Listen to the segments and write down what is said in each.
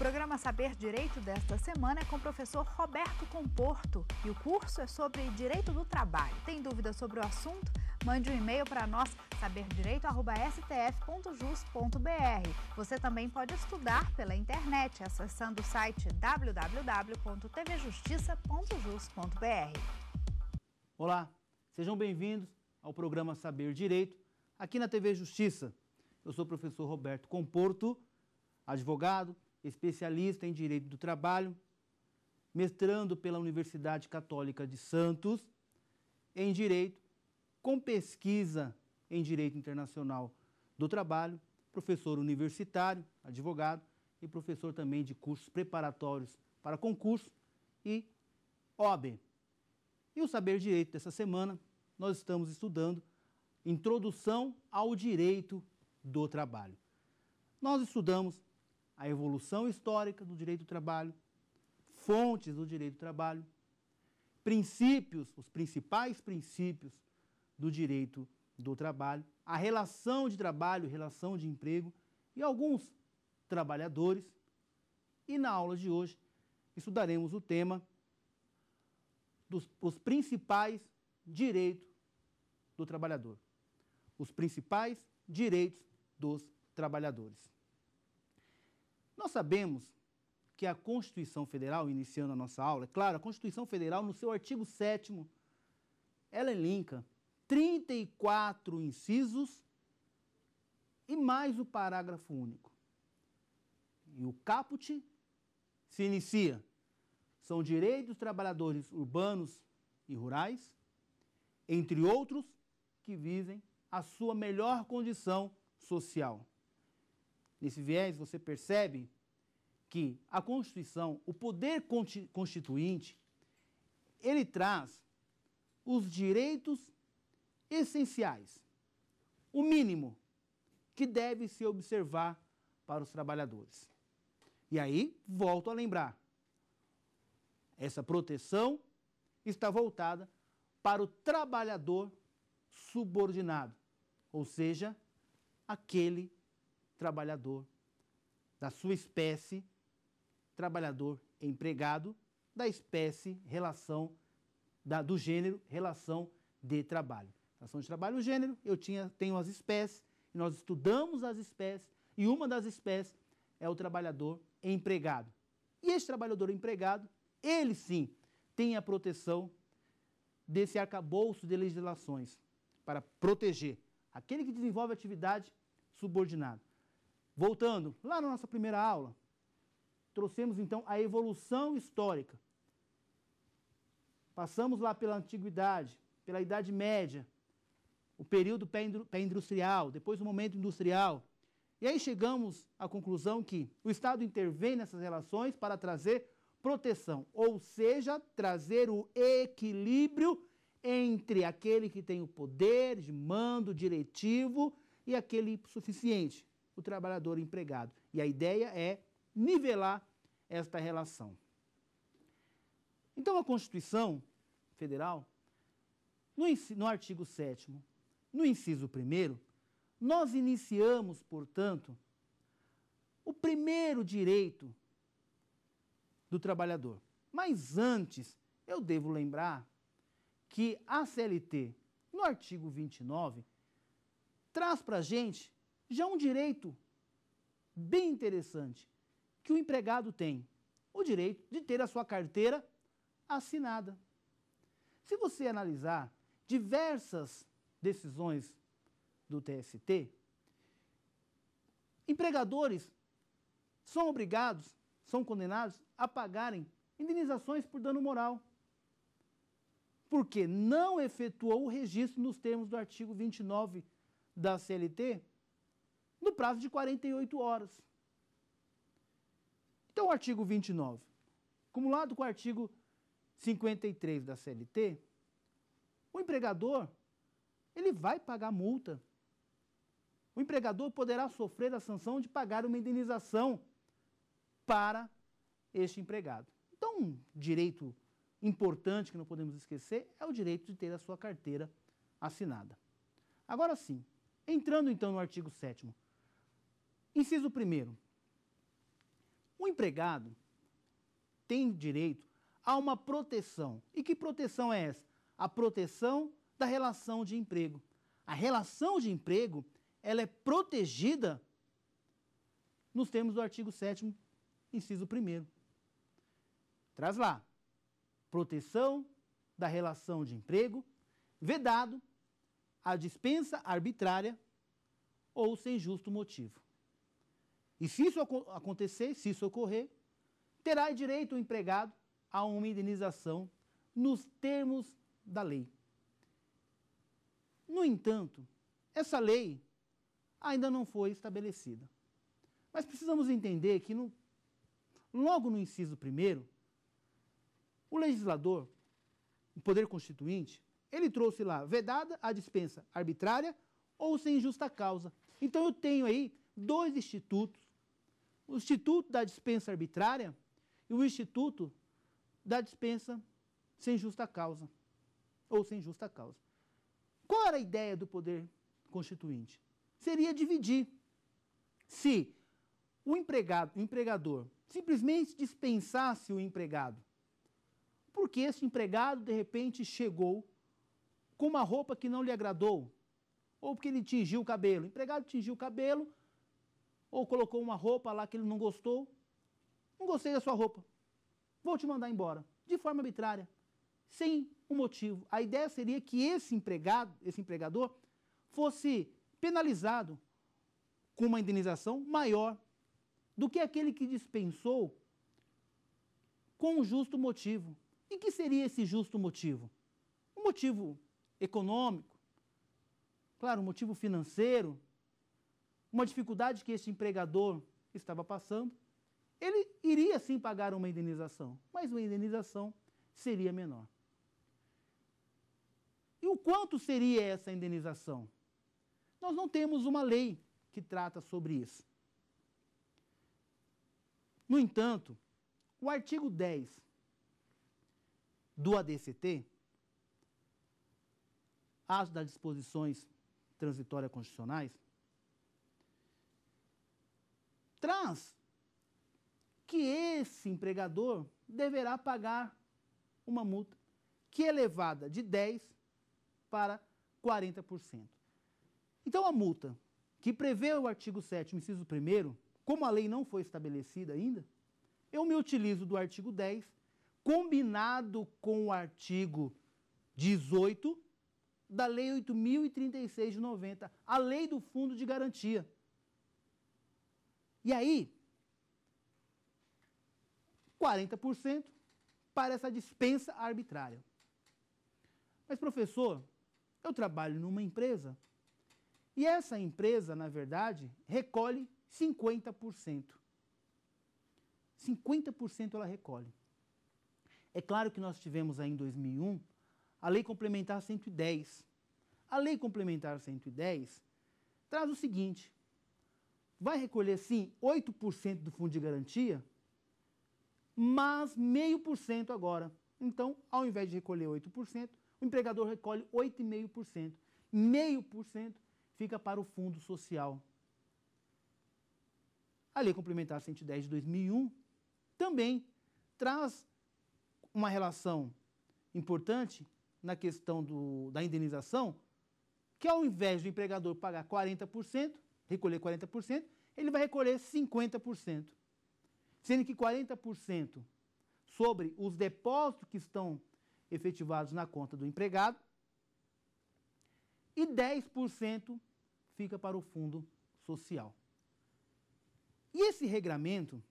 programa Saber Direito desta semana é com o professor Roberto Comporto e o curso é sobre direito do trabalho. Tem dúvidas sobre o assunto? Mande um e-mail para nós, saberdireito.stf.jus.br. Você também pode estudar pela internet, acessando o site www.tvjustiça.jus.br. Olá, sejam bem-vindos ao programa Saber Direito, aqui na TV Justiça. Eu sou o professor Roberto Comporto, advogado, especialista em direito do trabalho, mestrando pela Universidade Católica de Santos em direito, com pesquisa em direito internacional do trabalho, professor universitário, advogado e professor também de cursos preparatórios para concurso e OB. E o saber direito dessa semana, nós estamos estudando Introdução ao Direito do Trabalho. Nós estudamos a evolução histórica do direito do trabalho, fontes do direito do trabalho, princípios, os principais princípios do direito do trabalho, a relação de trabalho, relação de emprego e alguns trabalhadores. E na aula de hoje estudaremos o tema dos os principais direitos do trabalhador. Os principais direitos dos trabalhadores. Nós sabemos que a Constituição Federal, iniciando a nossa aula, é claro, a Constituição Federal, no seu artigo 7 ela elenca 34 incisos e mais o parágrafo único. E o caput se inicia. São direitos dos trabalhadores urbanos e rurais, entre outros, que visem a sua melhor condição social. Nesse viés, você percebe que a Constituição, o poder constituinte, ele traz os direitos essenciais, o mínimo que deve se observar para os trabalhadores. E aí, volto a lembrar, essa proteção está voltada para o trabalhador subordinado, ou seja, aquele trabalhador da sua espécie trabalhador empregado da espécie, relação, da, do gênero, relação de trabalho. Relação de trabalho, gênero, eu tinha, tenho as espécies, e nós estudamos as espécies, e uma das espécies é o trabalhador empregado. E esse trabalhador empregado, ele sim, tem a proteção desse arcabouço de legislações para proteger aquele que desenvolve atividade subordinada. Voltando lá na nossa primeira aula, trouxemos então a evolução histórica. Passamos lá pela Antiguidade, pela Idade Média, o período pré-industrial, depois o momento industrial. E aí chegamos à conclusão que o Estado intervém nessas relações para trazer proteção, ou seja, trazer o equilíbrio entre aquele que tem o poder de mando diretivo e aquele suficiente, o trabalhador empregado. E a ideia é nivelar esta relação. Então, a Constituição Federal, no, no artigo 7, no inciso 1, nós iniciamos, portanto, o primeiro direito do trabalhador. Mas antes, eu devo lembrar que a CLT, no artigo 29, traz para a gente já um direito bem interessante, que o empregado tem? O direito de ter a sua carteira assinada. Se você analisar diversas decisões do TST, empregadores são obrigados, são condenados a pagarem indenizações por dano moral, porque não efetuou o registro nos termos do artigo 29 da CLT no prazo de 48 horas. Então, o artigo 29, cumulado com o artigo 53 da CLT, o empregador ele vai pagar multa. O empregador poderá sofrer a sanção de pagar uma indenização para este empregado. Então, um direito importante que não podemos esquecer é o direito de ter a sua carteira assinada. Agora sim, entrando então no artigo 7 inciso 1 o empregado tem direito a uma proteção. E que proteção é essa? A proteção da relação de emprego. A relação de emprego, ela é protegida nos termos do artigo 7 inciso 1 Traz lá. Proteção da relação de emprego, vedado a dispensa arbitrária ou sem justo motivo. E se isso acontecer, se isso ocorrer, terá direito o empregado a uma indenização nos termos da lei. No entanto, essa lei ainda não foi estabelecida. Mas precisamos entender que, no, logo no inciso primeiro, o legislador, o poder constituinte, ele trouxe lá vedada a dispensa arbitrária ou sem justa causa. Então eu tenho aí dois institutos o Instituto da Dispensa Arbitrária e o Instituto da Dispensa Sem Justa Causa, ou sem justa causa. Qual era a ideia do poder constituinte? Seria dividir. Se o empregado, o empregador, simplesmente dispensasse o empregado, porque esse empregado de repente chegou com uma roupa que não lhe agradou, ou porque ele tingiu o cabelo. O empregado tingiu o cabelo, ou colocou uma roupa lá que ele não gostou. Não gostei da sua roupa. Vou te mandar embora. De forma arbitrária. Sem um motivo. A ideia seria que esse empregado, esse empregador, fosse penalizado com uma indenização maior do que aquele que dispensou com um justo motivo. E que seria esse justo motivo? Um motivo econômico, claro, um motivo financeiro, uma dificuldade que este empregador estava passando, ele iria sim pagar uma indenização, mas uma indenização seria menor. E o quanto seria essa indenização? Nós não temos uma lei que trata sobre isso. No entanto, o artigo 10 do ADCT, as das disposições transitórias constitucionais, traz que esse empregador deverá pagar uma multa que é elevada de 10 para 40%. Então a multa que prevê o artigo 7 inciso 1 como a lei não foi estabelecida ainda, eu me utilizo do artigo 10 combinado com o artigo 18 da Lei 8.036 de 90, a Lei do Fundo de Garantia. E aí, 40% para essa dispensa arbitrária. Mas, professor, eu trabalho numa empresa e essa empresa, na verdade, recolhe 50%. 50% ela recolhe. É claro que nós tivemos aí em 2001 a Lei Complementar 110. A Lei Complementar 110 traz o seguinte: vai recolher sim 8% do fundo de garantia, mas meio por cento agora. Então, ao invés de recolher 8%, o empregador recolhe 8,5%. Meio por cento fica para o fundo social. A Lei Complementar 110 de 2001 também traz uma relação importante na questão do, da indenização, que ao invés do empregador pagar 40%, recolher 40%, ele vai recolher 50%. Sendo que 40% sobre os depósitos que estão efetivados na conta do empregado e 10% fica para o fundo social. E esse regramento,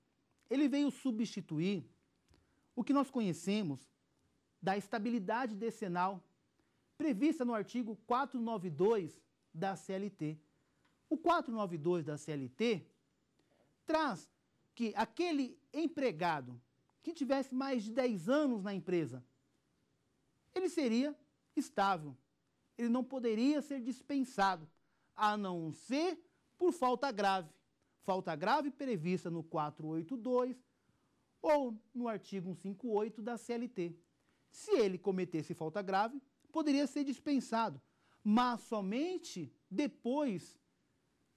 ele veio substituir o que nós conhecemos da estabilidade decenal prevista no artigo 492 da CLT o 492 da CLT traz que aquele empregado que tivesse mais de 10 anos na empresa, ele seria estável. Ele não poderia ser dispensado, a não ser por falta grave. Falta grave prevista no 482 ou no artigo 158 da CLT. Se ele cometesse falta grave, poderia ser dispensado, mas somente depois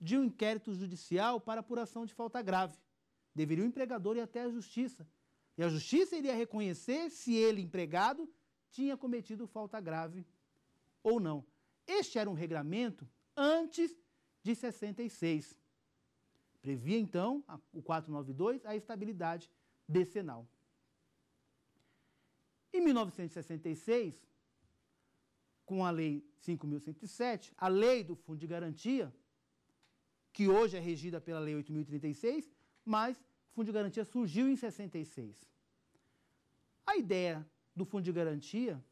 de um inquérito judicial para apuração de falta grave. Deveria o empregador ir até a justiça. E a justiça iria reconhecer se ele, empregado, tinha cometido falta grave ou não. Este era um regramento antes de 66. Previa, então, a, o 492, a estabilidade decenal. Em 1966, com a Lei 5.107, a Lei do Fundo de Garantia que hoje é regida pela Lei 8.036, mas o Fundo de Garantia surgiu em 66. A ideia do Fundo de Garantia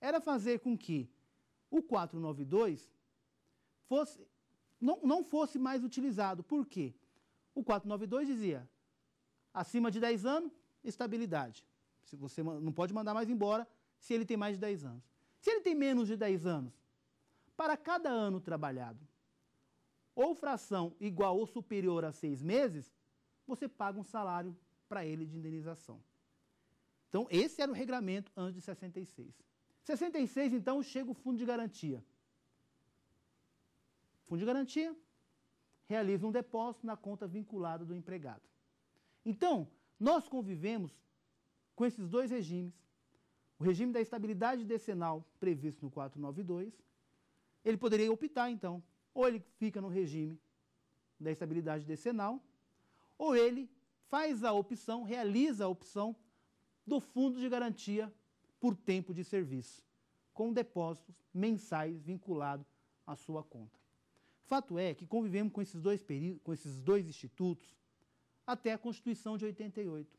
era fazer com que o 492 fosse, não, não fosse mais utilizado. Por quê? O 492 dizia, acima de 10 anos, estabilidade. Se você não pode mandar mais embora se ele tem mais de 10 anos. Se ele tem menos de 10 anos, para cada ano trabalhado, ou fração igual ou superior a seis meses, você paga um salário para ele de indenização. Então, esse era o regramento antes de 66. 66, então, chega o fundo de garantia. Fundo de garantia realiza um depósito na conta vinculada do empregado. Então, nós convivemos com esses dois regimes. O regime da estabilidade decenal previsto no 492, ele poderia optar, então, ou ele fica no regime da estabilidade decenal, ou ele faz a opção, realiza a opção do fundo de garantia por tempo de serviço, com depósitos mensais vinculados à sua conta. Fato é que convivemos com esses dois, com esses dois institutos até a Constituição de 88.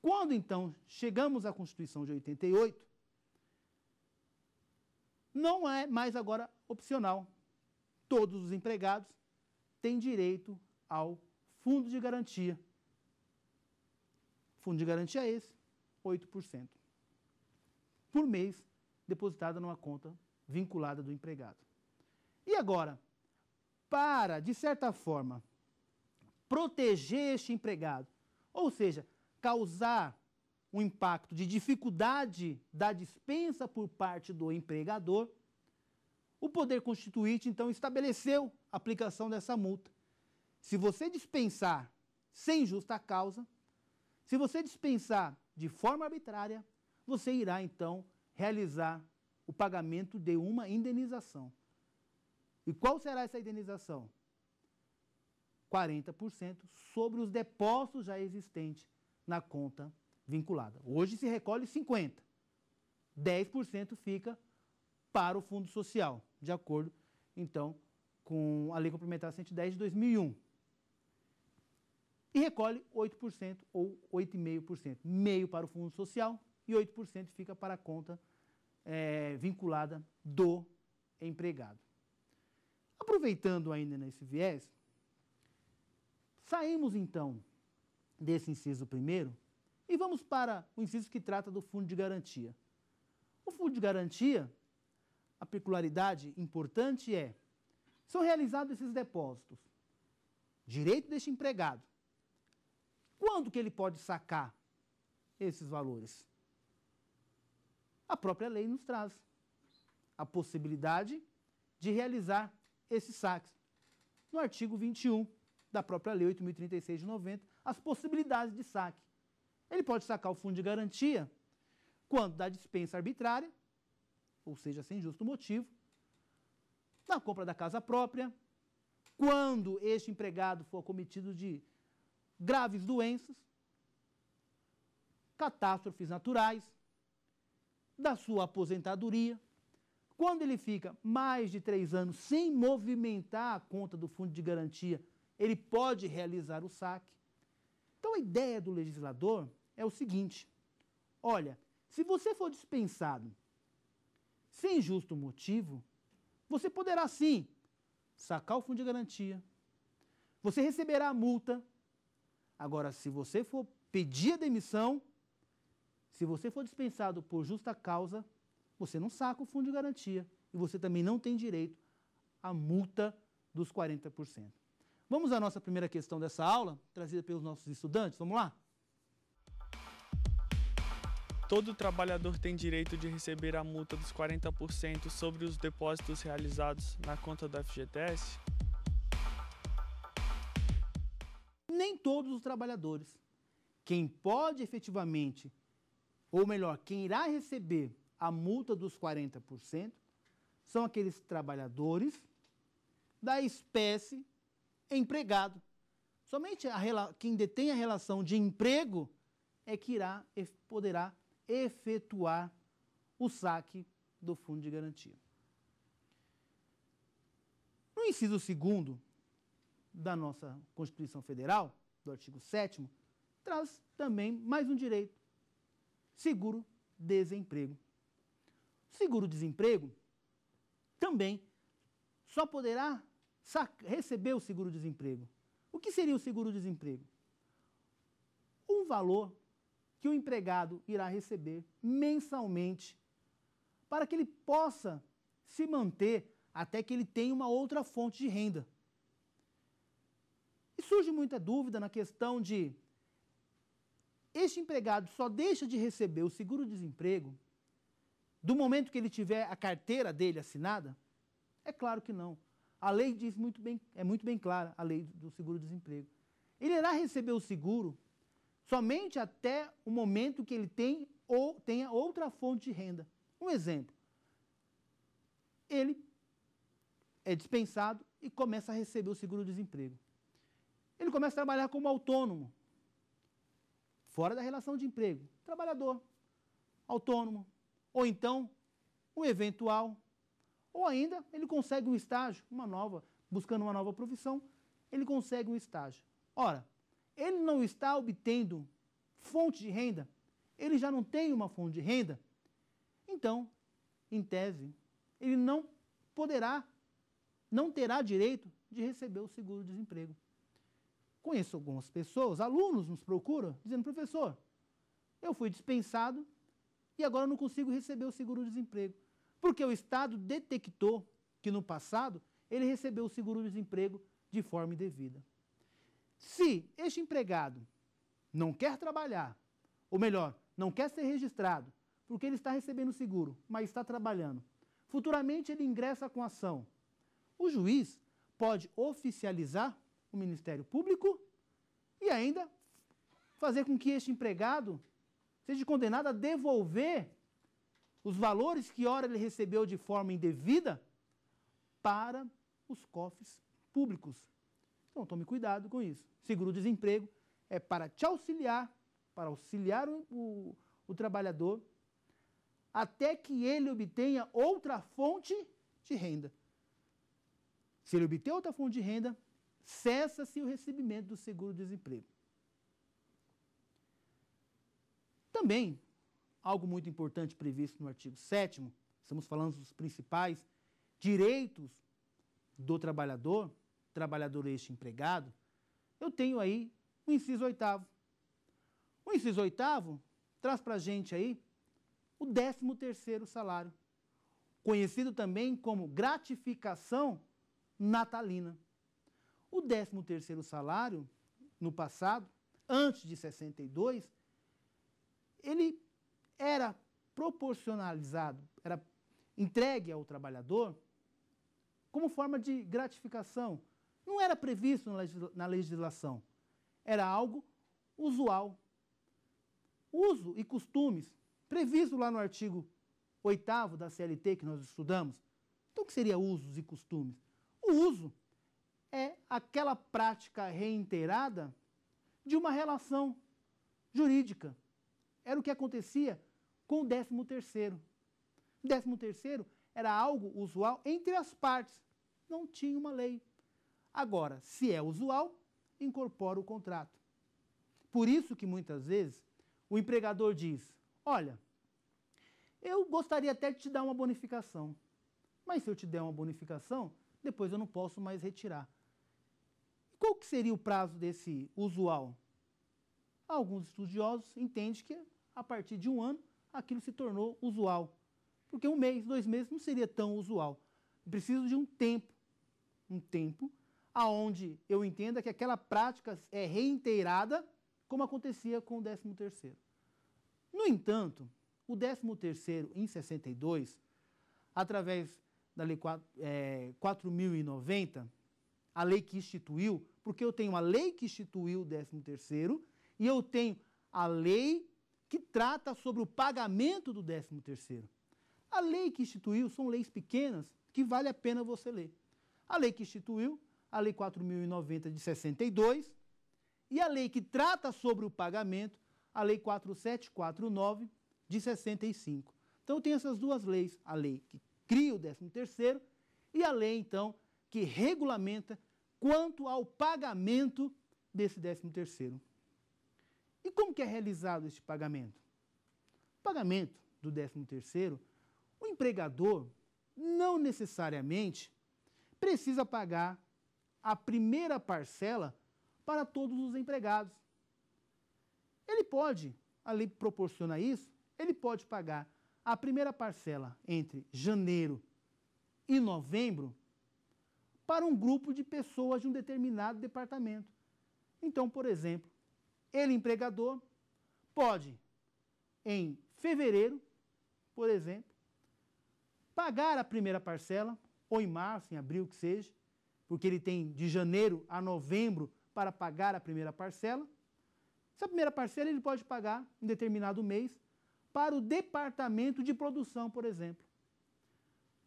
Quando então chegamos à Constituição de 88, não é mais agora opcional todos os empregados têm direito ao fundo de garantia. Fundo de garantia é esse, 8%. Por mês, depositada numa conta vinculada do empregado. E agora, para, de certa forma, proteger este empregado, ou seja, causar um impacto de dificuldade da dispensa por parte do empregador, o Poder Constituinte, então, estabeleceu a aplicação dessa multa. Se você dispensar sem justa causa, se você dispensar de forma arbitrária, você irá, então, realizar o pagamento de uma indenização. E qual será essa indenização? 40% sobre os depósitos já existentes na conta vinculada. Hoje se recolhe 50%. 10% fica para o Fundo Social de acordo, então, com a Lei Complementar 110 de 2001. E recolhe 8% ou 8,5%. Meio para o Fundo Social e 8% fica para a conta é, vinculada do empregado. Aproveitando ainda nesse viés, saímos então desse inciso primeiro e vamos para o inciso que trata do fundo de garantia. O fundo de garantia a peculiaridade importante é: são realizados esses depósitos, direito deste empregado. Quando que ele pode sacar esses valores? A própria lei nos traz a possibilidade de realizar esses saques. No artigo 21 da própria Lei 8.036 de 90, as possibilidades de saque. Ele pode sacar o fundo de garantia quando dá dispensa arbitrária, ou seja, sem justo motivo, na compra da casa própria, quando este empregado for acometido de graves doenças, catástrofes naturais, da sua aposentadoria, quando ele fica mais de três anos sem movimentar a conta do fundo de garantia, ele pode realizar o saque. Então a ideia do legislador é o seguinte: olha, se você for dispensado sem justo motivo, você poderá sim sacar o fundo de garantia, você receberá a multa. Agora, se você for pedir a demissão, se você for dispensado por justa causa, você não saca o fundo de garantia e você também não tem direito à multa dos 40%. Vamos à nossa primeira questão dessa aula, trazida pelos nossos estudantes. Vamos lá? Todo trabalhador tem direito de receber a multa dos 40% sobre os depósitos realizados na conta do FGTS? Nem todos os trabalhadores. Quem pode efetivamente, ou melhor, quem irá receber a multa dos 40% são aqueles trabalhadores da espécie empregado. Somente a, quem detém a relação de emprego é que irá poderá efetuar o saque do fundo de garantia. No inciso 2 da nossa Constituição Federal, do artigo 7, traz também mais um direito: seguro-desemprego. Seguro-desemprego também só poderá receber o seguro-desemprego. O que seria o seguro-desemprego? Um valor que o empregado irá receber mensalmente para que ele possa se manter até que ele tenha uma outra fonte de renda. E surge muita dúvida na questão de este empregado só deixa de receber o seguro-desemprego do momento que ele tiver a carteira dele assinada? É claro que não. A lei diz muito bem, é muito bem clara a lei do seguro-desemprego. Ele irá receber o seguro somente até o momento que ele tem ou tenha outra fonte de renda. Um exemplo: ele é dispensado e começa a receber o seguro-desemprego. Ele começa a trabalhar como autônomo, fora da relação de emprego, trabalhador, autônomo, ou então um eventual, ou ainda ele consegue um estágio, uma nova, buscando uma nova profissão, ele consegue um estágio. Ora, ele não está obtendo fonte de renda, ele já não tem uma fonte de renda, então, em tese, ele não poderá, não terá direito de receber o seguro-desemprego. Conheço algumas pessoas, alunos nos procuram, dizendo, professor, eu fui dispensado e agora não consigo receber o seguro-desemprego, porque o Estado detectou que no passado ele recebeu o seguro-desemprego de forma indevida. Se este empregado não quer trabalhar, ou melhor, não quer ser registrado, porque ele está recebendo seguro, mas está trabalhando, futuramente ele ingressa com ação. O juiz pode oficializar o Ministério Público e ainda fazer com que este empregado seja condenado a devolver os valores que ora ele recebeu de forma indevida para os cofres públicos. Então tome cuidado com isso. Seguro-desemprego é para te auxiliar, para auxiliar o, o, o trabalhador, até que ele obtenha outra fonte de renda. Se ele obter outra fonte de renda, cessa-se o recebimento do seguro-desemprego. Também, algo muito importante previsto no artigo 7, estamos falando dos principais direitos do trabalhador, trabalhador este empregado, eu tenho aí o inciso oitavo. O inciso oitavo traz para a gente aí o décimo terceiro salário, conhecido também como gratificação natalina. O décimo terceiro salário, no passado, antes de 62, ele era proporcionalizado, era entregue ao trabalhador como forma de gratificação, não era previsto na legislação. Era algo usual. Uso e costumes, previsto lá no artigo 8 da CLT que nós estudamos. Então, o que seria usos e costumes? O uso é aquela prática reiterada de uma relação jurídica. Era o que acontecia com o 13 terceiro. O 13 terceiro era algo usual entre as partes. Não tinha uma lei. Agora, se é usual, incorpora o contrato. Por isso que muitas vezes o empregador diz: Olha, eu gostaria até de te dar uma bonificação, mas se eu te der uma bonificação, depois eu não posso mais retirar. Qual que seria o prazo desse usual? Alguns estudiosos entendem que a partir de um ano aquilo se tornou usual. Porque um mês, dois meses não seria tão usual. Preciso de um tempo. Um tempo aonde eu entenda que aquela prática é reinteirada, como acontecia com o 13 terceiro. No entanto, o 13 terceiro em 62, através da Lei 4, é, 4.090, a lei que instituiu, porque eu tenho a lei que instituiu o 13 terceiro, e eu tenho a lei que trata sobre o pagamento do 13 terceiro. A lei que instituiu são leis pequenas que vale a pena você ler. A lei que instituiu a Lei 4.090 de 62, e a lei que trata sobre o pagamento, a Lei 4749 de 65. Então tem essas duas leis, a lei que cria o 13º e a lei então que regulamenta quanto ao pagamento desse 13º. E como que é realizado este pagamento? O pagamento do 13º, o empregador não necessariamente precisa pagar a primeira parcela para todos os empregados. Ele pode, a lei proporciona isso, ele pode pagar a primeira parcela entre janeiro e novembro para um grupo de pessoas de um determinado departamento. Então, por exemplo, ele, empregador, pode, em fevereiro, por exemplo, pagar a primeira parcela, ou em março, em abril, que seja, porque ele tem de janeiro a novembro para pagar a primeira parcela. Essa primeira parcela ele pode pagar em determinado mês para o departamento de produção, por exemplo.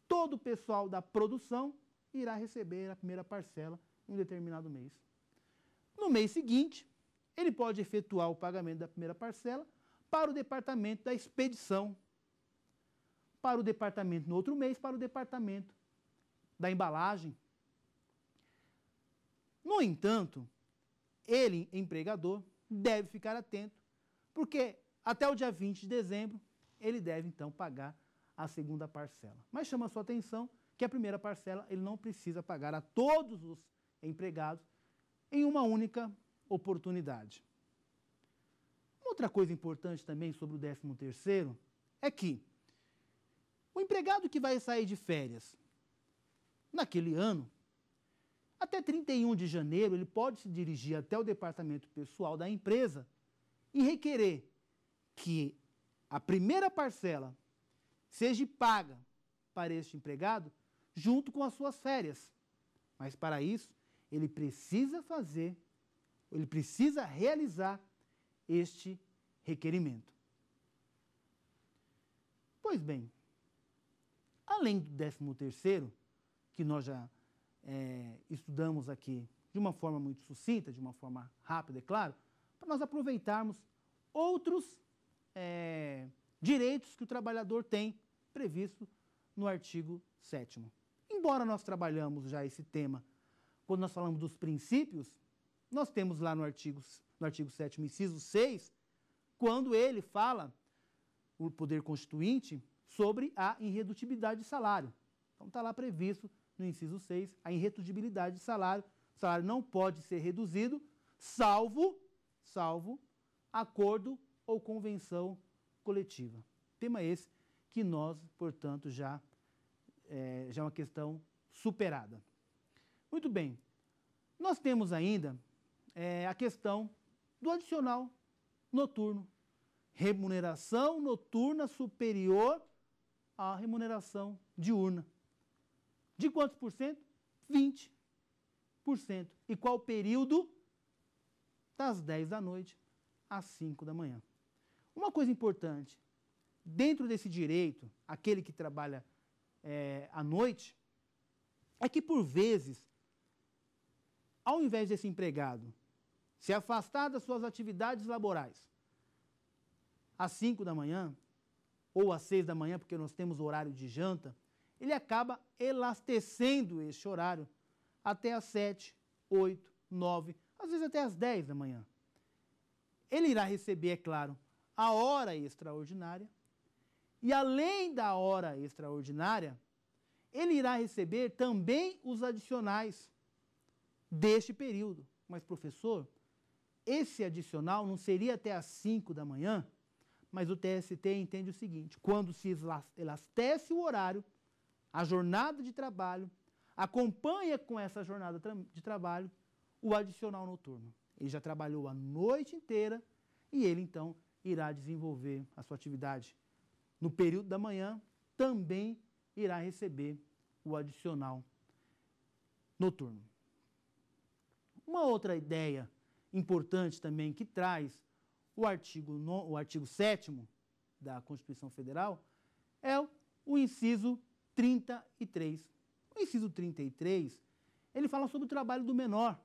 Todo o pessoal da produção irá receber a primeira parcela em um determinado mês. No mês seguinte, ele pode efetuar o pagamento da primeira parcela para o departamento da expedição, para o departamento no outro mês, para o departamento da embalagem, no entanto, ele, empregador, deve ficar atento, porque até o dia 20 de dezembro ele deve então pagar a segunda parcela. Mas chama a sua atenção que a primeira parcela ele não precisa pagar a todos os empregados em uma única oportunidade. Outra coisa importante também sobre o 13 terceiro é que o empregado que vai sair de férias naquele ano até 31 de janeiro, ele pode se dirigir até o departamento pessoal da empresa e requerer que a primeira parcela seja paga para este empregado junto com as suas férias. Mas para isso, ele precisa fazer, ele precisa realizar este requerimento. Pois bem, além do 13º, que nós já é, estudamos aqui de uma forma muito sucinta, de uma forma rápida, é claro, para nós aproveitarmos outros é, direitos que o trabalhador tem previsto no artigo 7. Embora nós trabalhamos já esse tema quando nós falamos dos princípios, nós temos lá no artigo, no artigo 7, inciso 6, quando ele fala, o poder constituinte, sobre a irredutibilidade de salário. Então está lá previsto no inciso 6, a irredutibilidade de salário. O salário não pode ser reduzido, salvo, salvo acordo ou convenção coletiva. Tema esse que nós, portanto, já é, já é uma questão superada. Muito bem, nós temos ainda é, a questão do adicional noturno. Remuneração noturna superior à remuneração diurna. De quantos por cento? 20%. E qual o período? Das 10 da noite às 5 da manhã. Uma coisa importante, dentro desse direito, aquele que trabalha é, à noite, é que por vezes, ao invés desse empregado se afastar das suas atividades laborais às 5 da manhã ou às 6 da manhã, porque nós temos horário de janta, ele acaba elastecendo esse horário até as 7, 8, 9, às vezes até às 10 da manhã. Ele irá receber, é claro, a hora extraordinária, e além da hora extraordinária, ele irá receber também os adicionais deste período. Mas, professor, esse adicional não seria até às 5 da manhã? Mas o TST entende o seguinte: quando se elastece o horário, a jornada de trabalho, acompanha com essa jornada de trabalho o adicional noturno. Ele já trabalhou a noite inteira e ele então irá desenvolver a sua atividade no período da manhã, também irá receber o adicional noturno. Uma outra ideia importante também que traz o artigo, no, o artigo 7 da Constituição Federal é o inciso 33. O inciso 33, ele fala sobre o trabalho do menor.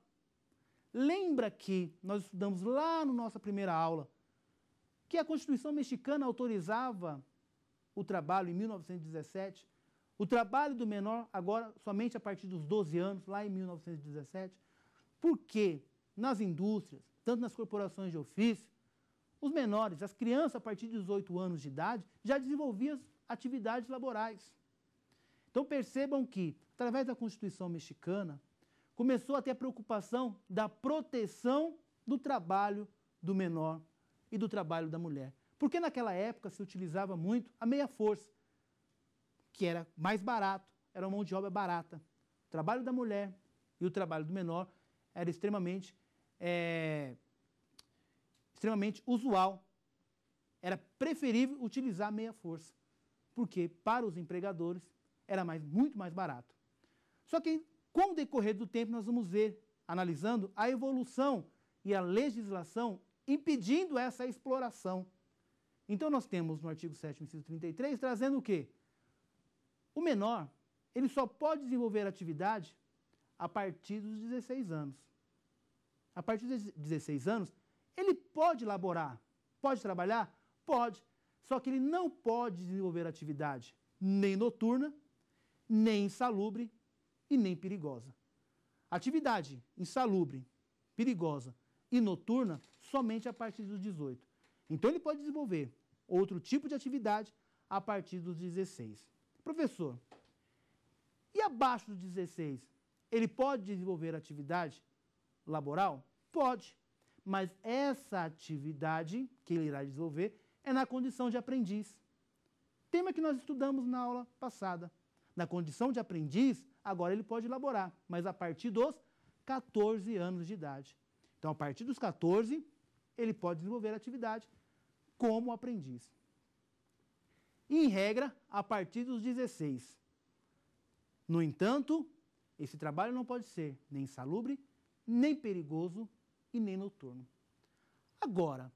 Lembra que nós estudamos lá na nossa primeira aula que a Constituição mexicana autorizava o trabalho em 1917, o trabalho do menor agora somente a partir dos 12 anos, lá em 1917, porque nas indústrias, tanto nas corporações de ofício, os menores, as crianças a partir de 18 anos de idade, já desenvolviam atividades laborais. Então percebam que, através da Constituição mexicana, começou a ter a preocupação da proteção do trabalho do menor e do trabalho da mulher. Porque naquela época se utilizava muito a meia força, que era mais barato, era uma mão de obra barata. O trabalho da mulher e o trabalho do menor era extremamente, é, extremamente usual. Era preferível utilizar a meia força, porque para os empregadores era mais, muito mais barato. Só que com o decorrer do tempo nós vamos ver, analisando a evolução e a legislação impedindo essa exploração. Então nós temos no artigo 7 inciso 33 trazendo o quê? O menor, ele só pode desenvolver atividade a partir dos 16 anos. A partir dos 16 anos, ele pode laborar, pode trabalhar, pode, só que ele não pode desenvolver atividade nem noturna nem insalubre e nem perigosa. Atividade insalubre, perigosa e noturna somente a partir dos 18. Então ele pode desenvolver outro tipo de atividade a partir dos 16. Professor, e abaixo dos 16, ele pode desenvolver atividade laboral? Pode, mas essa atividade que ele irá desenvolver é na condição de aprendiz. Tema que nós estudamos na aula passada na condição de aprendiz, agora ele pode elaborar, mas a partir dos 14 anos de idade. Então, a partir dos 14, ele pode desenvolver a atividade como aprendiz. E, em regra, a partir dos 16. No entanto, esse trabalho não pode ser nem salubre, nem perigoso e nem noturno. Agora,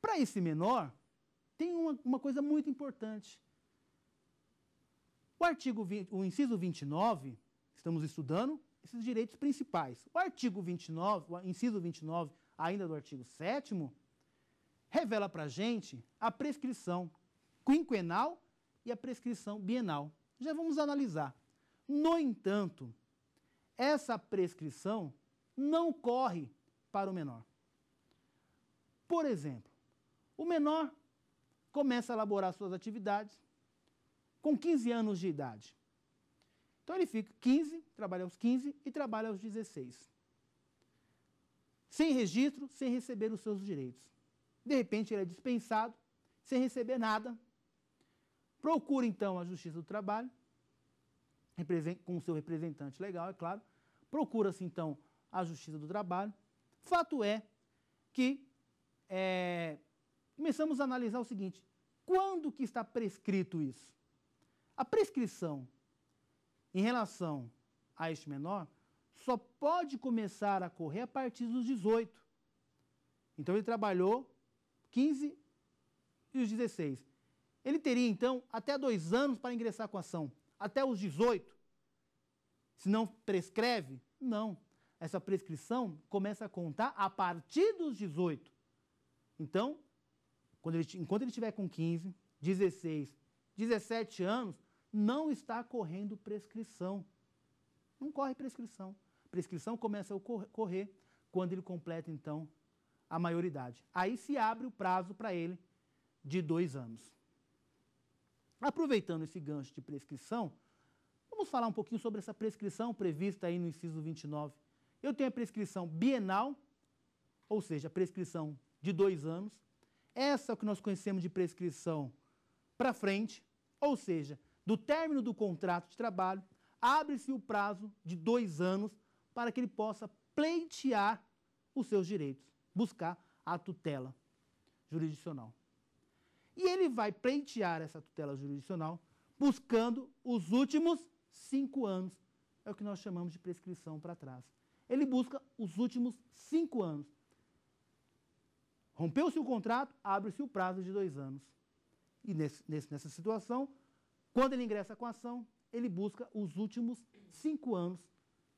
para esse menor, tem uma, uma coisa muito importante. O artigo 20, o inciso 29, estamos estudando esses direitos principais. O artigo 29, o inciso 29, ainda do artigo 7 revela para a gente a prescrição quinquenal e a prescrição bienal. Já vamos analisar. No entanto, essa prescrição não corre para o menor. Por exemplo, o menor começa a elaborar suas atividades, com 15 anos de idade. Então ele fica 15, trabalha aos 15 e trabalha aos 16. Sem registro, sem receber os seus direitos. De repente ele é dispensado, sem receber nada. Procura então a Justiça do Trabalho, com o seu representante legal, é claro. Procura-se então a Justiça do Trabalho. Fato é que é, começamos a analisar o seguinte: quando que está prescrito isso? A prescrição em relação a este menor só pode começar a correr a partir dos 18. Então ele trabalhou 15 e os 16. Ele teria então até dois anos para ingressar com a ação, até os 18. Se não prescreve, não. Essa prescrição começa a contar a partir dos 18. Então, quando ele, enquanto ele estiver com 15, 16 17 anos, não está correndo prescrição. Não corre prescrição. Prescrição começa a correr quando ele completa, então, a maioridade. Aí se abre o prazo para ele de dois anos. Aproveitando esse gancho de prescrição, vamos falar um pouquinho sobre essa prescrição prevista aí no inciso 29. Eu tenho a prescrição bienal, ou seja, a prescrição de dois anos. Essa é o que nós conhecemos de prescrição para frente, ou seja, do término do contrato de trabalho, abre-se o prazo de dois anos para que ele possa pleitear os seus direitos, buscar a tutela jurisdicional. E ele vai pleitear essa tutela jurisdicional buscando os últimos cinco anos. É o que nós chamamos de prescrição para trás. Ele busca os últimos cinco anos. Rompeu-se o contrato, abre-se o prazo de dois anos. E nesse, nessa situação, quando ele ingressa com a ação, ele busca os últimos cinco anos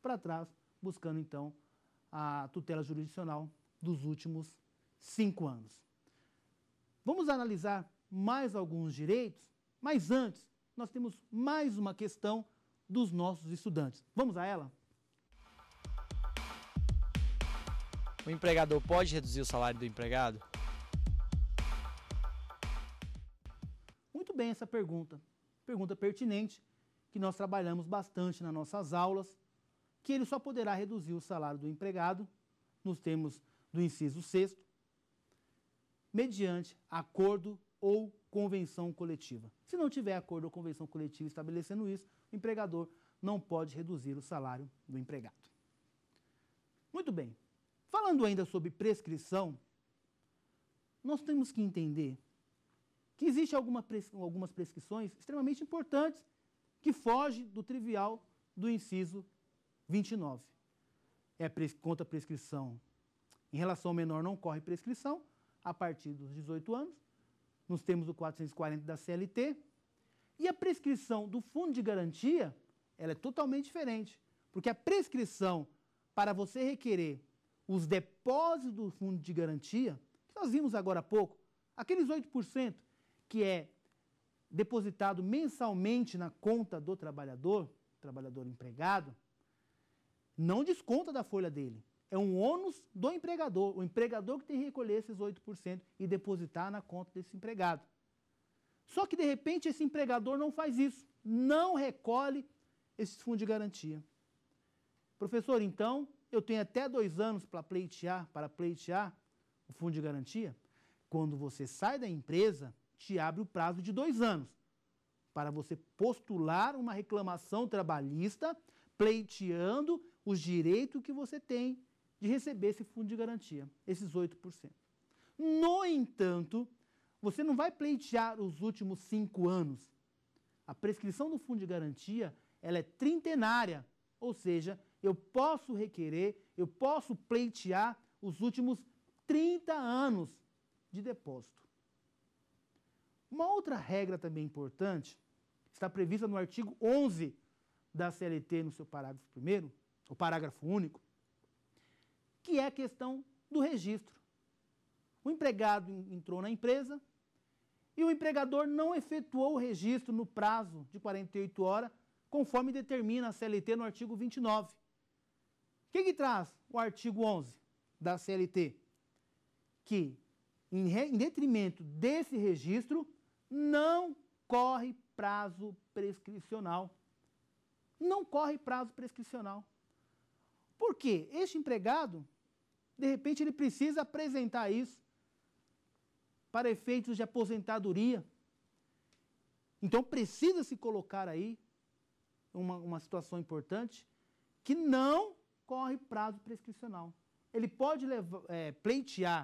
para trás, buscando então a tutela jurisdicional dos últimos cinco anos. Vamos analisar mais alguns direitos, mas antes nós temos mais uma questão dos nossos estudantes. Vamos a ela? O empregador pode reduzir o salário do empregado? bem essa pergunta. Pergunta pertinente, que nós trabalhamos bastante nas nossas aulas, que ele só poderá reduzir o salário do empregado, nos termos do inciso 6, mediante acordo ou convenção coletiva. Se não tiver acordo ou convenção coletiva estabelecendo isso, o empregador não pode reduzir o salário do empregado. Muito bem. Falando ainda sobre prescrição, nós temos que entender que existe alguma pres algumas prescrições extremamente importantes que fogem do trivial do inciso 29. É pres a prescrição. Em relação ao menor não corre prescrição a partir dos 18 anos, nos temos o 440 da CLT, e a prescrição do fundo de garantia, ela é totalmente diferente, porque a prescrição para você requerer os depósitos do fundo de garantia, que nós vimos agora há pouco, aqueles 8% que é depositado mensalmente na conta do trabalhador, trabalhador empregado, não desconta da folha dele. É um ônus do empregador. O empregador que tem que recolher esses 8% e depositar na conta desse empregado. Só que, de repente, esse empregador não faz isso. Não recolhe esse fundo de garantia. Professor, então, eu tenho até dois anos para pleitear, para pleitear o fundo de garantia? Quando você sai da empresa, te abre o prazo de dois anos para você postular uma reclamação trabalhista pleiteando os direitos que você tem de receber esse fundo de garantia, esses 8%. No entanto, você não vai pleitear os últimos cinco anos. A prescrição do fundo de garantia ela é trintenária, ou seja, eu posso requerer, eu posso pleitear os últimos 30 anos de depósito. Uma outra regra também importante, está prevista no artigo 11 da CLT, no seu parágrafo primeiro, o parágrafo único, que é a questão do registro. O empregado entrou na empresa e o empregador não efetuou o registro no prazo de 48 horas, conforme determina a CLT no artigo 29. O que, que traz o artigo 11 da CLT? Que, em, re, em detrimento desse registro, não corre prazo prescricional. Não corre prazo prescricional. Por quê? Este empregado, de repente, ele precisa apresentar isso para efeitos de aposentadoria. Então precisa se colocar aí uma, uma situação importante que não corre prazo prescricional. Ele pode levar, é, pleitear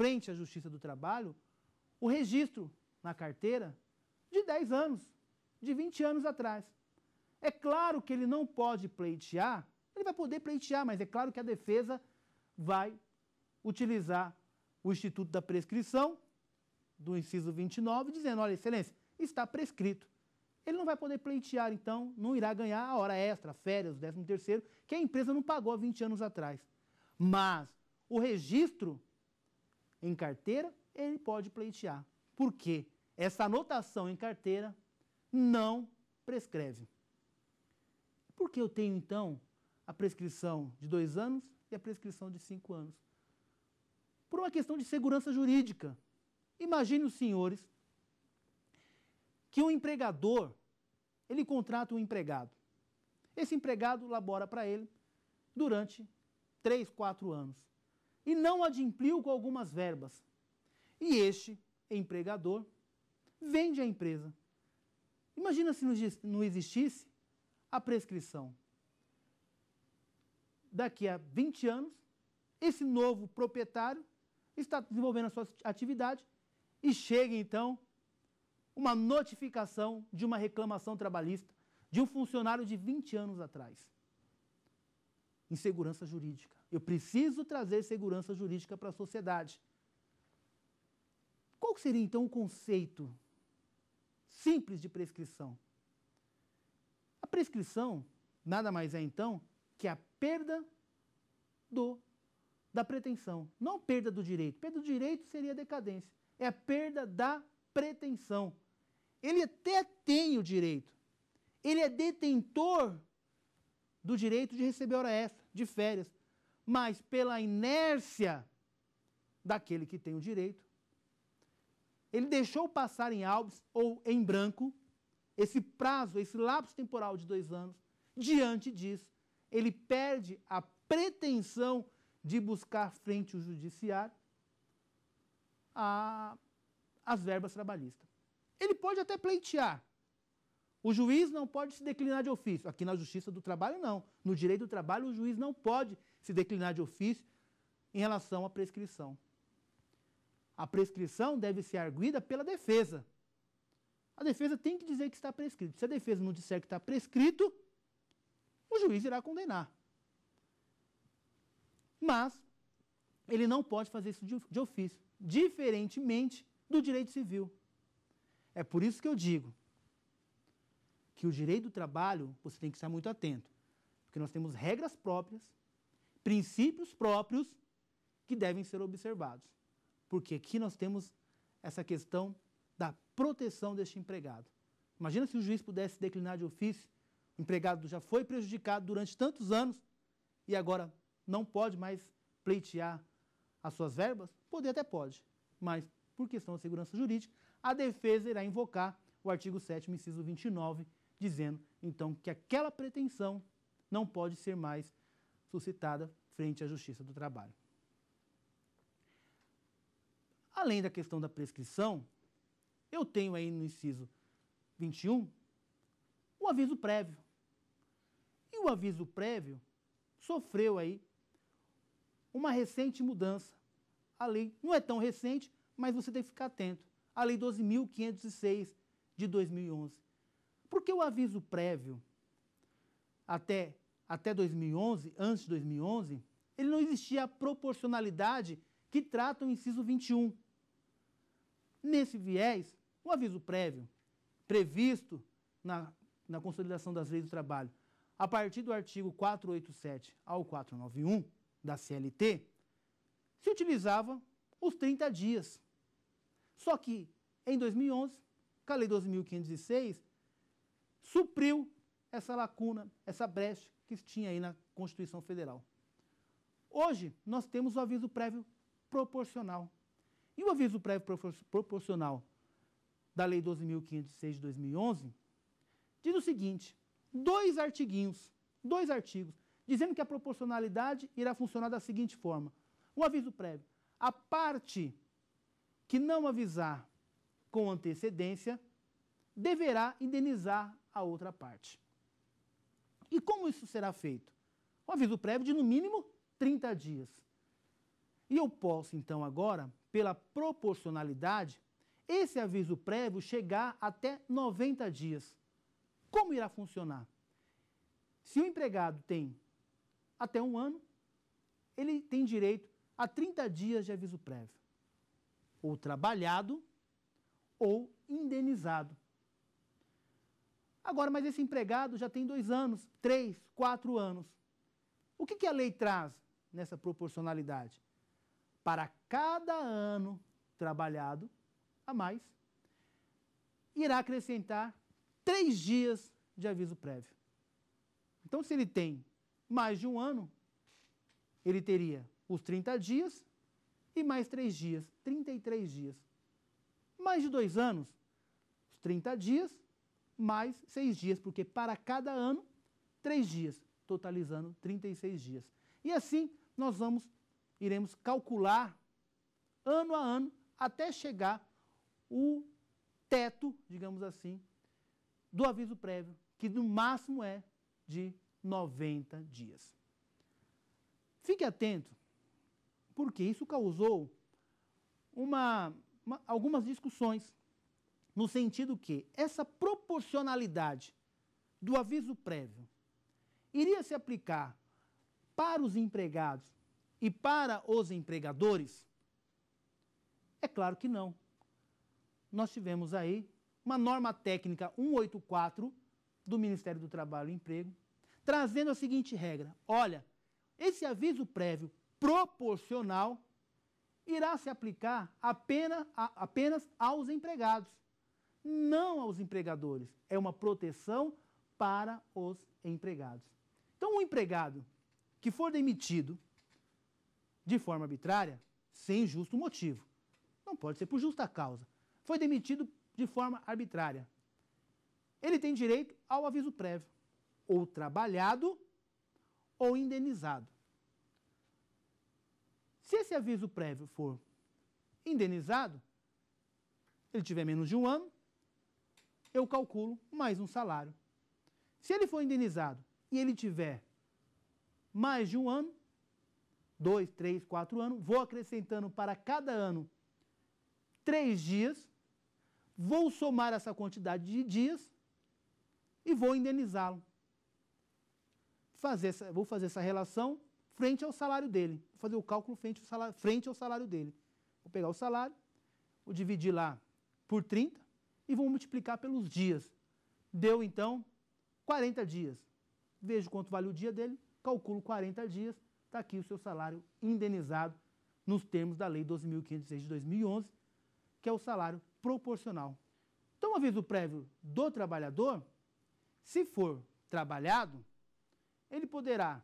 frente à Justiça do Trabalho o registro na carteira de 10 anos, de 20 anos atrás. É claro que ele não pode pleitear, ele vai poder pleitear, mas é claro que a defesa vai utilizar o Instituto da Prescrição do inciso 29, dizendo: olha, excelência, está prescrito. Ele não vai poder pleitear, então, não irá ganhar a hora extra, férias, o 13 terceiro, que a empresa não pagou há 20 anos atrás. Mas o registro em carteira, ele pode pleitear porque essa anotação em carteira não prescreve. Por que eu tenho, então, a prescrição de dois anos e a prescrição de cinco anos? Por uma questão de segurança jurídica. Imagine os senhores que um empregador, ele contrata um empregado. Esse empregado labora para ele durante três, quatro anos e não adimpliu com algumas verbas. E este empregador, vende a empresa. Imagina se não existisse a prescrição. Daqui a 20 anos, esse novo proprietário está desenvolvendo a sua atividade e chega então uma notificação de uma reclamação trabalhista de um funcionário de 20 anos atrás. Insegurança jurídica. Eu preciso trazer segurança jurídica para a sociedade. Qual seria então o conceito simples de prescrição? A prescrição nada mais é então que a perda do da pretensão, não perda do direito. Perda do direito seria decadência. É a perda da pretensão. Ele até tem o direito. Ele é detentor do direito de receber hora extra, de férias, mas pela inércia daquele que tem o direito, ele deixou passar em Alves ou em branco esse prazo, esse lapso temporal de dois anos. Diante disso, ele perde a pretensão de buscar frente ao judiciário a, as verbas trabalhistas. Ele pode até pleitear. O juiz não pode se declinar de ofício. Aqui na Justiça do Trabalho, não. No direito do trabalho, o juiz não pode se declinar de ofício em relação à prescrição. A prescrição deve ser arguida pela defesa. A defesa tem que dizer que está prescrito. Se a defesa não disser que está prescrito, o juiz irá condenar. Mas ele não pode fazer isso de, de ofício, diferentemente do direito civil. É por isso que eu digo que o direito do trabalho você tem que estar muito atento, porque nós temos regras próprias, princípios próprios que devem ser observados. Porque aqui nós temos essa questão da proteção deste empregado. Imagina se o juiz pudesse declinar de ofício, o empregado já foi prejudicado durante tantos anos e agora não pode mais pleitear as suas verbas? Poder até pode, mas por questão de segurança jurídica, a defesa irá invocar o artigo 7 inciso 29, dizendo então que aquela pretensão não pode ser mais suscitada frente à Justiça do Trabalho. Além da questão da prescrição, eu tenho aí no inciso 21 o aviso prévio. E o aviso prévio sofreu aí uma recente mudança. A lei não é tão recente, mas você tem que ficar atento. A lei 12506 de 2011. Porque o aviso prévio até até 2011, antes de 2011, ele não existia a proporcionalidade que trata o inciso 21. Nesse viés, o aviso prévio, previsto na, na Consolidação das Leis do Trabalho, a partir do artigo 487 ao 491 da CLT, se utilizava os 30 dias. Só que, em 2011, com a Lei 12.506, supriu essa lacuna, essa brecha que tinha aí na Constituição Federal. Hoje, nós temos o aviso prévio proporcional. E o aviso prévio proporcional da Lei 12.506 de 2011 diz o seguinte: dois artiguinhos, dois artigos, dizendo que a proporcionalidade irá funcionar da seguinte forma: o aviso prévio. A parte que não avisar com antecedência deverá indenizar a outra parte. E como isso será feito? Um aviso prévio de no mínimo 30 dias. E eu posso, então, agora pela proporcionalidade, esse aviso prévio chegar até 90 dias. Como irá funcionar? Se o empregado tem até um ano, ele tem direito a 30 dias de aviso prévio, ou trabalhado ou indenizado. Agora, mas esse empregado já tem dois anos, três, quatro anos. O que, que a lei traz nessa proporcionalidade? para cada ano trabalhado a mais, irá acrescentar três dias de aviso prévio. Então, se ele tem mais de um ano, ele teria os 30 dias e mais três dias, 33 dias. Mais de dois anos, os 30 dias, mais seis dias, porque para cada ano, três dias, totalizando 36 dias. E assim nós vamos iremos calcular ano a ano até chegar o teto, digamos assim, do aviso prévio, que no máximo é de 90 dias. Fique atento, porque isso causou uma, uma, algumas discussões, no sentido que essa proporcionalidade do aviso prévio iria se aplicar para os empregados e para os empregadores? É claro que não. Nós tivemos aí uma norma técnica 184 do Ministério do Trabalho e Emprego, trazendo a seguinte regra: olha, esse aviso prévio proporcional irá se aplicar apenas, a, apenas aos empregados, não aos empregadores. É uma proteção para os empregados. Então, um empregado que for demitido de forma arbitrária, sem justo motivo. Não pode ser por justa causa. Foi demitido de forma arbitrária. Ele tem direito ao aviso prévio, ou trabalhado ou indenizado. Se esse aviso prévio for indenizado, ele tiver menos de um ano, eu calculo mais um salário. Se ele for indenizado e ele tiver mais de um ano, dois, três, quatro anos, vou acrescentando para cada ano três dias, vou somar essa quantidade de dias e vou indenizá-lo. Fazer vou fazer essa relação frente ao salário dele. Vou fazer o cálculo frente ao salário, frente ao salário dele. Vou pegar o salário, vou dividir lá por 30 e vou multiplicar pelos dias. Deu então 40 dias. Vejo quanto vale o dia dele, calculo 40 dias está aqui o seu salário indenizado nos termos da Lei 12.506 de 2011, que é o salário proporcional. Então, o aviso prévio do trabalhador, se for trabalhado, ele poderá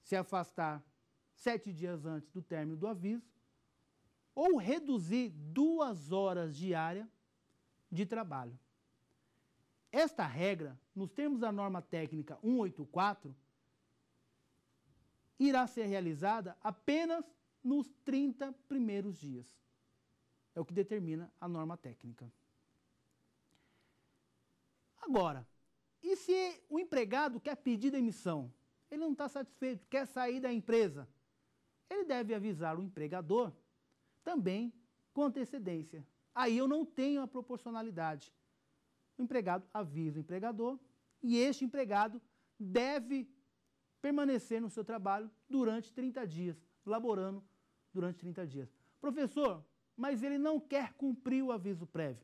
se afastar sete dias antes do término do aviso ou reduzir duas horas diárias de trabalho. Esta regra, nos termos da norma técnica 184, irá ser realizada apenas nos 30 primeiros dias. É o que determina a norma técnica. Agora, e se o empregado quer pedir demissão? Ele não está satisfeito, quer sair da empresa? Ele deve avisar o empregador também com antecedência. Aí eu não tenho a proporcionalidade. O empregado avisa o empregador e este empregado deve permanecer no seu trabalho durante 30 dias, laborando durante 30 dias. Professor, mas ele não quer cumprir o aviso prévio.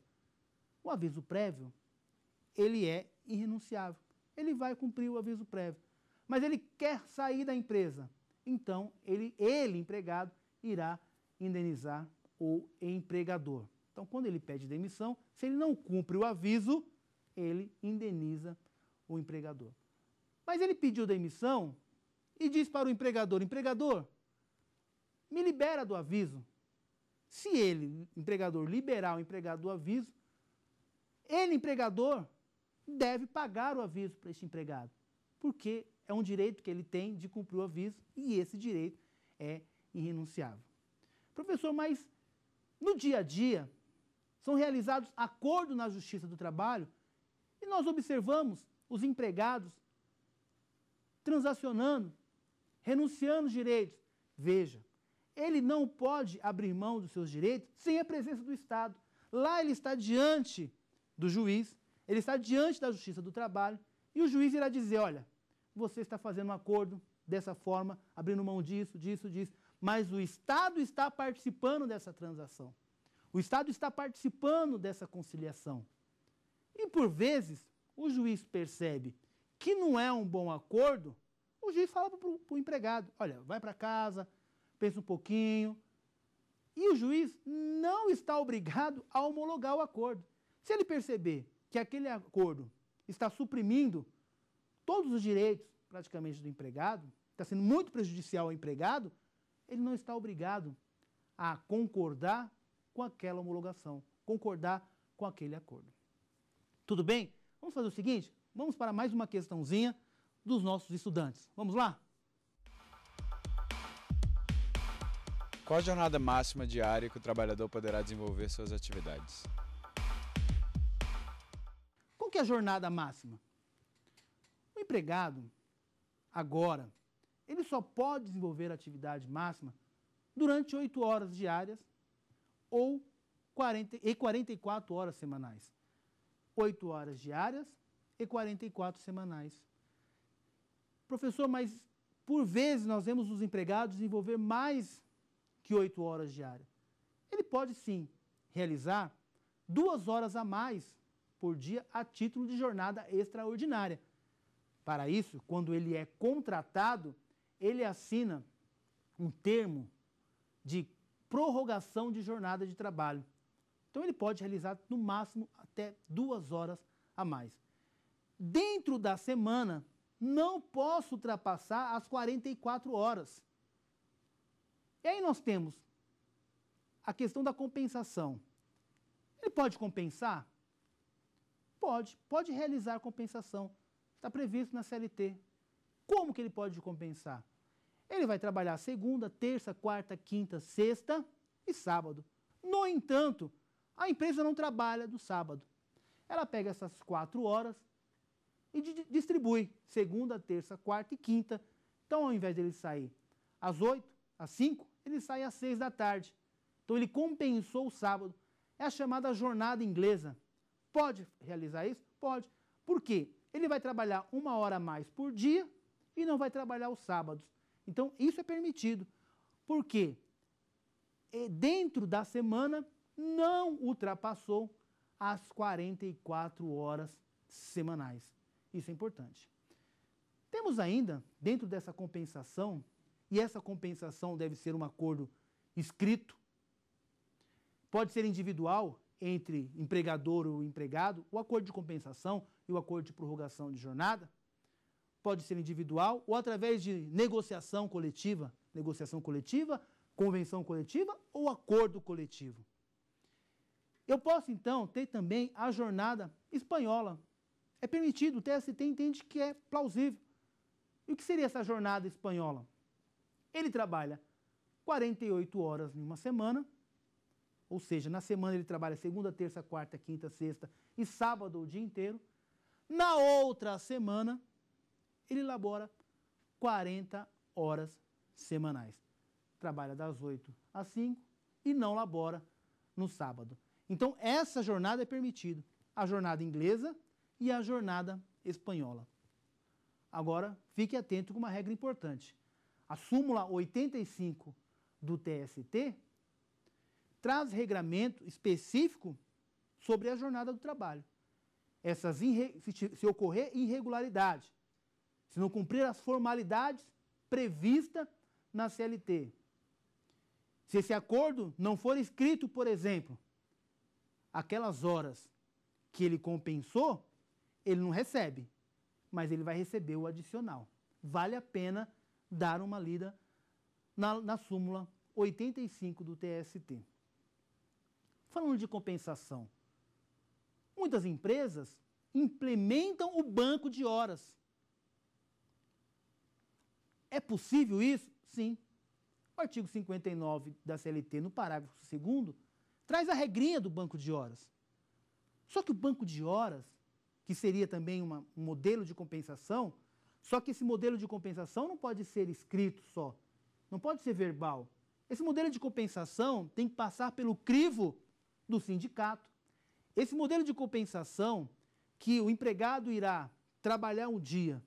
O aviso prévio, ele é irrenunciável. Ele vai cumprir o aviso prévio. Mas ele quer sair da empresa. Então, ele, ele empregado, irá indenizar o empregador. Então, quando ele pede demissão, se ele não cumpre o aviso, ele indeniza o empregador. Mas ele pediu demissão e diz para o empregador: empregador, me libera do aviso. Se ele, empregador, liberar o empregado do aviso, ele, empregador, deve pagar o aviso para este empregado, porque é um direito que ele tem de cumprir o aviso e esse direito é irrenunciável. Professor, mas no dia a dia são realizados acordos na Justiça do Trabalho e nós observamos os empregados transacionando, renunciando os direitos. Veja, ele não pode abrir mão dos seus direitos sem a presença do Estado. Lá ele está diante do juiz, ele está diante da Justiça do Trabalho, e o juiz irá dizer: olha, você está fazendo um acordo dessa forma, abrindo mão disso, disso, disso, mas o Estado está participando dessa transação. O Estado está participando dessa conciliação. E por vezes o juiz percebe que não é um bom acordo, o juiz fala para o empregado: olha, vai para casa, pensa um pouquinho. E o juiz não está obrigado a homologar o acordo. Se ele perceber que aquele acordo está suprimindo todos os direitos, praticamente, do empregado, está sendo muito prejudicial ao empregado, ele não está obrigado a concordar com aquela homologação, concordar com aquele acordo. Tudo bem? Vamos fazer o seguinte: Vamos para mais uma questãozinha dos nossos estudantes. Vamos lá? Qual a jornada máxima diária que o trabalhador poderá desenvolver suas atividades? Qual que é a jornada máxima? O empregado, agora, ele só pode desenvolver a atividade máxima durante 8 horas diárias ou 40, e 44 horas semanais. 8 horas diárias e 44 semanais. Professor, mas por vezes nós vemos os empregados desenvolver mais que 8 horas diárias. Ele pode sim realizar duas horas a mais por dia a título de jornada extraordinária. Para isso, quando ele é contratado, ele assina um termo de prorrogação de jornada de trabalho. Então ele pode realizar no máximo até duas horas a mais dentro da semana, não posso ultrapassar as 44 horas. E aí nós temos a questão da compensação. Ele pode compensar? Pode, pode realizar compensação. Está previsto na CLT. Como que ele pode compensar? Ele vai trabalhar segunda, terça, quarta, quinta, sexta e sábado. No entanto, a empresa não trabalha do sábado. Ela pega essas quatro horas, e distribui segunda, terça, quarta e quinta. Então, ao invés dele sair às 8, às 5, ele sai às 6 da tarde. Então, ele compensou o sábado. É a chamada jornada inglesa. Pode realizar isso? Pode. Por quê? Ele vai trabalhar uma hora a mais por dia e não vai trabalhar os sábados. Então, isso é permitido. Por quê? E dentro da semana, não ultrapassou as 44 horas semanais. Isso é importante. Temos ainda, dentro dessa compensação, e essa compensação deve ser um acordo escrito, pode ser individual entre empregador ou empregado, o acordo de compensação e o acordo de prorrogação de jornada, pode ser individual ou através de negociação coletiva, negociação coletiva, convenção coletiva ou acordo coletivo. Eu posso então ter também a jornada espanhola, é permitido, o TST entende que é plausível. E o que seria essa jornada espanhola? Ele trabalha 48 horas em uma semana, ou seja, na semana ele trabalha segunda, terça, quarta, quinta, sexta e sábado o dia inteiro. Na outra semana, ele labora 40 horas semanais. Trabalha das 8 às 5 e não labora no sábado. Então, essa jornada é permitida. A jornada inglesa, e a jornada espanhola. Agora, fique atento com uma regra importante. A súmula 85 do TST traz regramento específico sobre a jornada do trabalho. Essas se ocorrer irregularidade, se não cumprir as formalidades previstas na CLT, se esse acordo não for escrito, por exemplo, aquelas horas que ele compensou, ele não recebe, mas ele vai receber o adicional. Vale a pena dar uma lida na, na súmula 85 do TST. Falando de compensação, muitas empresas implementam o banco de horas. É possível isso? Sim. O artigo 59 da CLT, no parágrafo 2, traz a regrinha do banco de horas. Só que o banco de horas que seria também uma, um modelo de compensação, só que esse modelo de compensação não pode ser escrito só, não pode ser verbal. Esse modelo de compensação tem que passar pelo crivo do sindicato. Esse modelo de compensação que o empregado irá trabalhar um dia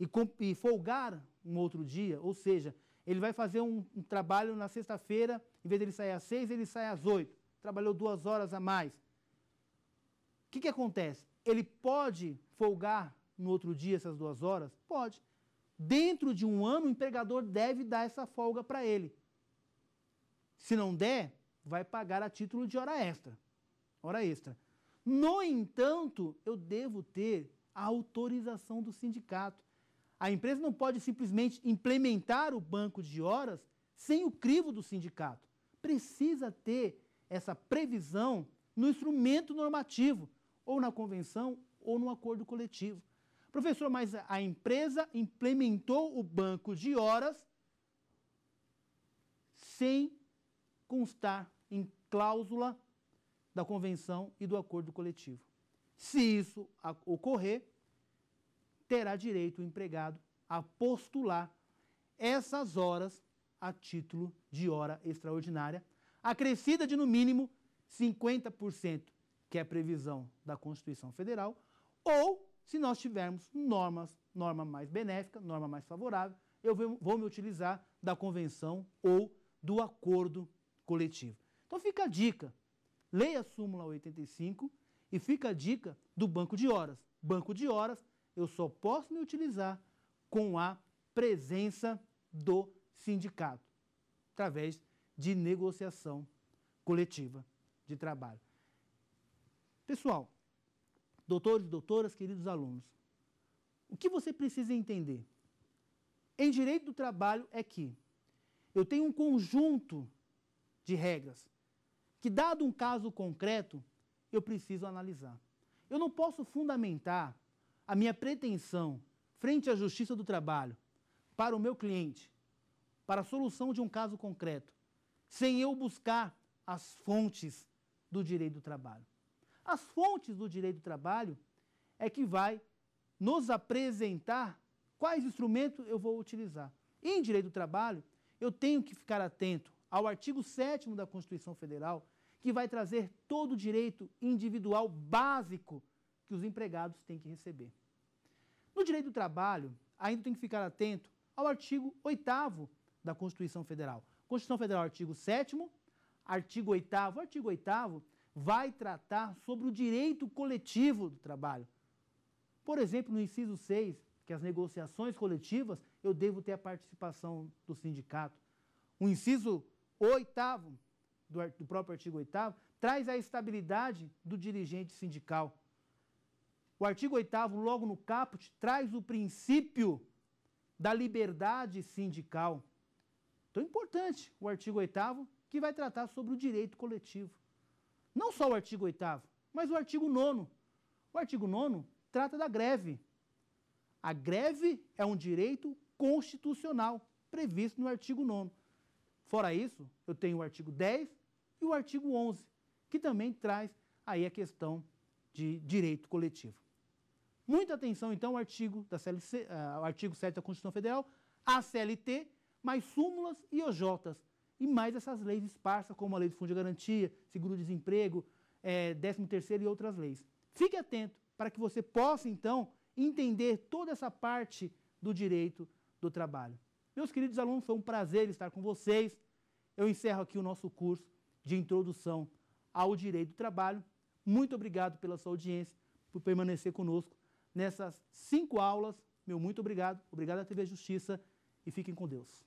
e, e folgar um outro dia, ou seja, ele vai fazer um, um trabalho na sexta-feira, em vez de ele sair às seis, ele sai às oito, trabalhou duas horas a mais. O que, que acontece? ele pode folgar no outro dia essas duas horas? Pode. Dentro de um ano, o empregador deve dar essa folga para ele. Se não der, vai pagar a título de hora extra. Hora extra. No entanto, eu devo ter a autorização do sindicato. A empresa não pode simplesmente implementar o banco de horas sem o crivo do sindicato. Precisa ter essa previsão no instrumento normativo, ou na convenção, ou no acordo coletivo. Professor, mas a empresa implementou o banco de horas sem constar em cláusula da convenção e do acordo coletivo. Se isso ocorrer, terá direito o empregado a postular essas horas a título de hora extraordinária, acrescida de no mínimo 50% que é previsão da Constituição Federal, ou se nós tivermos normas, norma mais benéfica, norma mais favorável, eu vou me utilizar da convenção ou do acordo coletivo. Então fica a dica, leia a súmula 85 e fica a dica do banco de horas. Banco de horas eu só posso me utilizar com a presença do sindicato, através de negociação coletiva de trabalho. Pessoal, doutores, doutoras, queridos alunos, o que você precisa entender em direito do trabalho é que eu tenho um conjunto de regras que, dado um caso concreto, eu preciso analisar. Eu não posso fundamentar a minha pretensão frente à justiça do trabalho para o meu cliente, para a solução de um caso concreto, sem eu buscar as fontes do direito do trabalho as fontes do direito do trabalho, é que vai nos apresentar quais instrumentos eu vou utilizar. em direito do trabalho, eu tenho que ficar atento ao artigo 7 da Constituição Federal, que vai trazer todo o direito individual básico que os empregados têm que receber. No direito do trabalho, ainda tem que ficar atento ao artigo 8 da Constituição Federal. Constituição Federal, artigo 7 artigo 8 artigo 8 vai tratar sobre o direito coletivo do trabalho. Por exemplo, no inciso 6, que é as negociações coletivas eu devo ter a participação do sindicato. O inciso 8 do, do próprio artigo 8 traz a estabilidade do dirigente sindical. O artigo 8 logo no caput, traz o princípio da liberdade sindical. Então é importante o artigo 8 que vai tratar sobre o direito coletivo. Não só o artigo 8, mas o artigo 9. O artigo 9 trata da greve. A greve é um direito constitucional previsto no artigo 9. Fora isso, eu tenho o artigo 10 e o artigo 11, que também traz aí a questão de direito coletivo. Muita atenção, então, ao artigo, da CLC, eh, ao artigo 7 da Constituição Federal, a CLT, mais súmulas e OJs e mais essas leis esparsas, como a lei do fundo de garantia, seguro-desemprego, é, 13º e outras leis. Fique atento para que você possa, então, entender toda essa parte do direito do trabalho. Meus queridos alunos, foi um prazer estar com vocês. Eu encerro aqui o nosso curso de introdução ao direito do trabalho. Muito obrigado pela sua audiência, por permanecer conosco nessas cinco aulas. Meu muito obrigado. Obrigado à TV Justiça e fiquem com Deus.